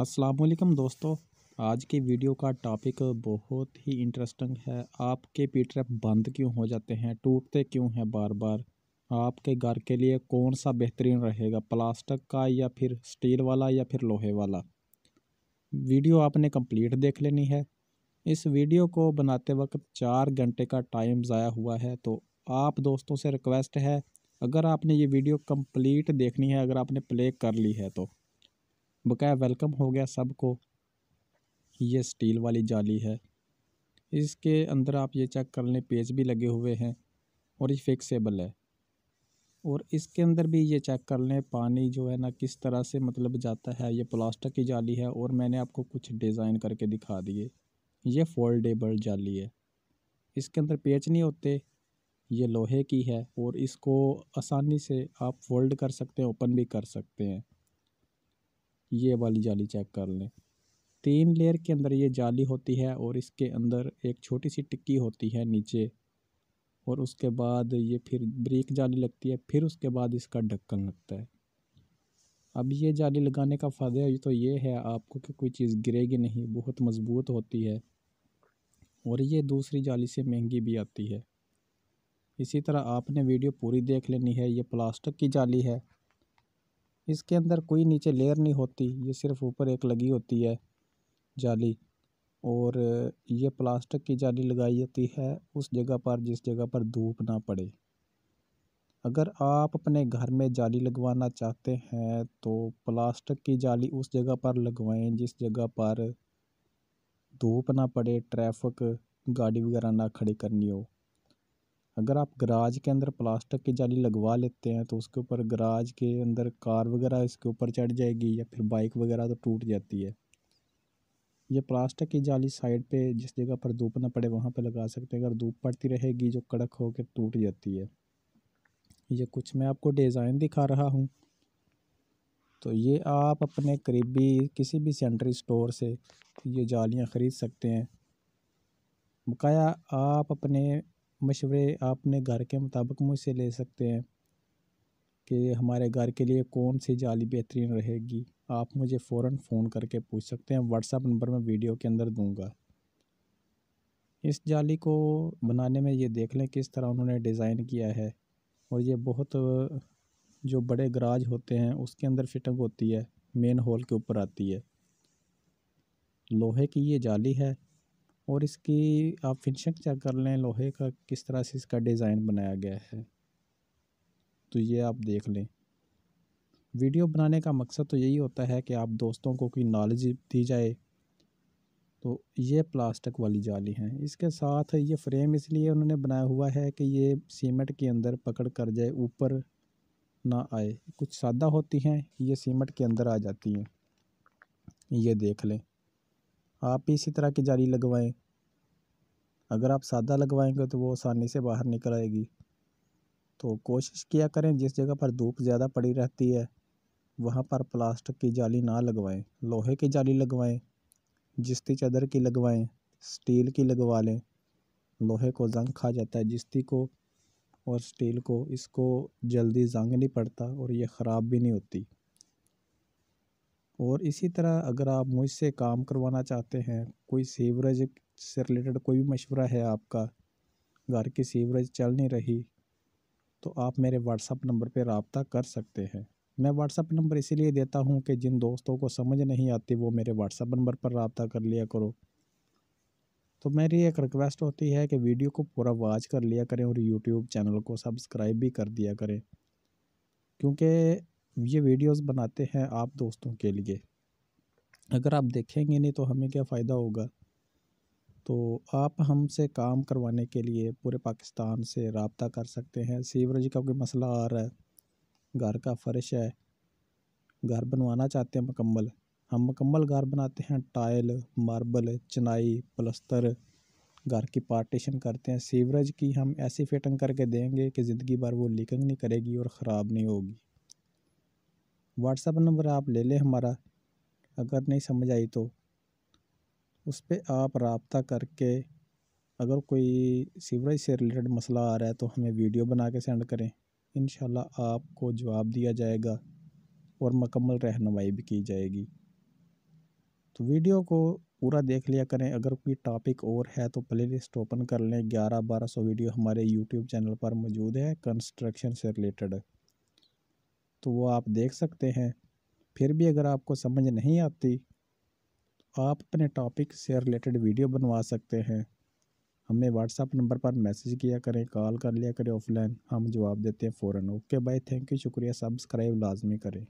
असलकम दोस्तों आज के वीडियो का टॉपिक बहुत ही इंटरेस्टिंग है आपके पीटर बंद क्यों हो जाते हैं टूटते क्यों हैं बार बार आपके घर के लिए कौन सा बेहतरीन रहेगा प्लास्टिक का या फिर स्टील वाला या फिर लोहे वाला वीडियो आपने कंप्लीट देख लेनी है इस वीडियो को बनाते वक्त चार घंटे का टाइम ज़ाया हुआ है तो आप दोस्तों से रिक्वेस्ट है अगर आपने ये वीडियो कम्प्लीट देखनी है अगर आपने प्ले कर ली है तो बकाया वेलकम हो गया सबको ये स्टील वाली जाली है इसके अंदर आप ये चेक कर लें पेज भी लगे हुए हैं और ये फिक्सेबल है और इसके अंदर भी ये चेक कर लें पानी जो है ना किस तरह से मतलब जाता है ये प्लास्टिक की जाली है और मैंने आपको कुछ डिज़ाइन करके दिखा दिए ये फोल्डेबल जाली है इसके अंदर पेच नहीं होते ये लोहे की है और इसको आसानी से आप फोल्ड कर सकते हैं ओपन भी कर सकते हैं ये वाली जाली चेक कर लें तीन लेयर के अंदर ये जाली होती है और इसके अंदर एक छोटी सी टिक्की होती है नीचे और उसके बाद ये फिर ब्रेक जाली लगती है फिर उसके बाद इसका ढक्कन लगता है अब ये जाली लगाने का फ़ायदा तो ये है आपको कि कोई चीज़ गिरेगी नहीं बहुत मज़बूत होती है और ये दूसरी जाली से महंगी भी आती है इसी तरह आपने वीडियो पूरी देख लेनी है ये प्लास्टिक की जाली है इसके अंदर कोई नीचे लेयर नहीं होती ये सिर्फ ऊपर एक लगी होती है जाली और ये प्लास्टिक की जाली लगाई जाती है उस जगह पर जिस जगह पर धूप ना पड़े अगर आप अपने घर में जाली लगवाना चाहते हैं तो प्लास्टिक की जाली उस जगह पर लगवाएं जिस जगह पर धूप ना पड़े ट्रैफिक गाड़ी वगैरह ना खड़ी करनी हो अगर आप गराज के अंदर प्लास्टिक की जाली लगवा लेते हैं तो उसके ऊपर गराज के अंदर कार वगैरह इसके ऊपर चढ़ जाएगी या फिर बाइक वगैरह तो टूट जाती है ये प्लास्टिक की जाली साइड पे जिस जगह पर धूप ना पड़े वहाँ पे लगा सकते हैं अगर धूप पड़ती रहेगी जो कड़क होकर टूट जाती है ये कुछ मैं आपको डिज़ाइन दिखा रहा हूँ तो ये आप अपने करीबी किसी भी सेंट्री स्टोर से ये जालियाँ ख़रीद सकते हैं बकाया आप अपने मशवरे आपने घर के मुताबिक मुझसे ले सकते हैं कि हमारे घर के लिए कौन सी जाली बेहतरीन रहेगी आप मुझे फ़ौर फ़ोन करके पूछ सकते हैं व्हाट्सअप नंबर मैं वीडियो के अंदर दूँगा इस जाली को बनाने में ये देख लें किस तरह उन्होंने डिज़ाइन किया है और ये बहुत जो बड़े गराज होते हैं उसके अंदर फिटिंग होती है मेन होल के ऊपर आती है लोहे की ये जाली है और इसकी आप फिनिशिंग चेक कर लें लोहे का किस तरह से इसका डिज़ाइन बनाया गया है तो ये आप देख लें वीडियो बनाने का मकसद तो यही होता है कि आप दोस्तों को कोई नॉलेज दी जाए तो ये प्लास्टिक वाली जाली हैं इसके साथ ये फ्रेम इसलिए उन्होंने बनाया हुआ है कि ये सीमेंट के अंदर पकड़ कर जाए ऊपर ना आए कुछ सादा होती हैं ये सीमेंट के अंदर आ जाती हैं ये देख लें आप इसी तरह की जाली लगवाएं अगर आप सादा लगवाएंगे तो वो आसानी से बाहर निकल आएगी तो कोशिश किया करें जिस जगह पर धूप ज़्यादा पड़ी रहती है वहाँ पर प्लास्टिक की जाली ना लगवाएं लोहे की जाली लगवाएं जिस्ती चादर की लगवाएं स्टील की लगवा लें लोहे को जंग खा जाता है जिस्ती को और स्टील को इसको जल्दी जंग नहीं पड़ता और ये ख़राब भी नहीं होती और इसी तरह अगर आप मुझसे काम करवाना चाहते हैं कोई सीवरेज से रिलेटेड कोई भी मशवरा है आपका घर की सीवरेज चल नहीं रही तो आप मेरे व्हाट्सअप नंबर पर रबता कर सकते हैं मैं व्हाट्सअप नंबर इसीलिए देता हूँ कि जिन दोस्तों को समझ नहीं आती वो मेरे व्हाट्सअप नंबर पर रबता कर लिया करो तो मेरी एक रिक्वेस्ट होती है कि वीडियो को पूरा वॉच कर लिया करें और यूट्यूब चैनल को सब्सक्राइब भी कर दिया करें क्योंकि ये वीडियोस बनाते हैं आप दोस्तों के लिए अगर आप देखेंगे नहीं तो हमें क्या फ़ायदा होगा तो आप हमसे काम करवाने के लिए पूरे पाकिस्तान से रबता कर सकते हैं सीवरेज का कोई मसला आ रहा है घर का फ़र्श है घर बनवाना चाहते हैं मकम्मल हम मकम्मल घर बनाते हैं टाइल मार्बल चनाई प्लस्तर घर की पार्टीशन करते हैं सीवरेज की हम ऐसी फिटिंग करके देंगे कि ज़िंदगी भर वो लीकिंग नहीं करेगी और ख़राब नहीं होगी व्हाट्सअप नंबर आप ले लें हमारा अगर नहीं समझ आई तो उस पर आप रबता करके अगर कोई सीवरेज से रिलेटेड मसला आ रहा है तो हमें वीडियो बना के सेंड करें इन आपको जवाब दिया जाएगा और मकम्मल रहनमाई भी की जाएगी तो वीडियो को पूरा देख लिया करें अगर कोई टॉपिक और है तो प्ले लिस्ट ओपन कर लें ग्यारह बारह सौ वीडियो हमारे यूट्यूब चैनल पर मौजूद है कंस्ट्रक्शन से रिलेटेड तो वो आप देख सकते हैं फिर भी अगर आपको समझ नहीं आती तो आप अपने टॉपिक से रिलेटेड वीडियो बनवा सकते हैं हमें व्हाट्सअप नंबर पर मैसेज किया करें कॉल कर लिया करें ऑफलाइन हम जवाब देते हैं फ़ौरन ओके बाय थैंक यू शुक्रिया सब्सक्राइब लाजमी करें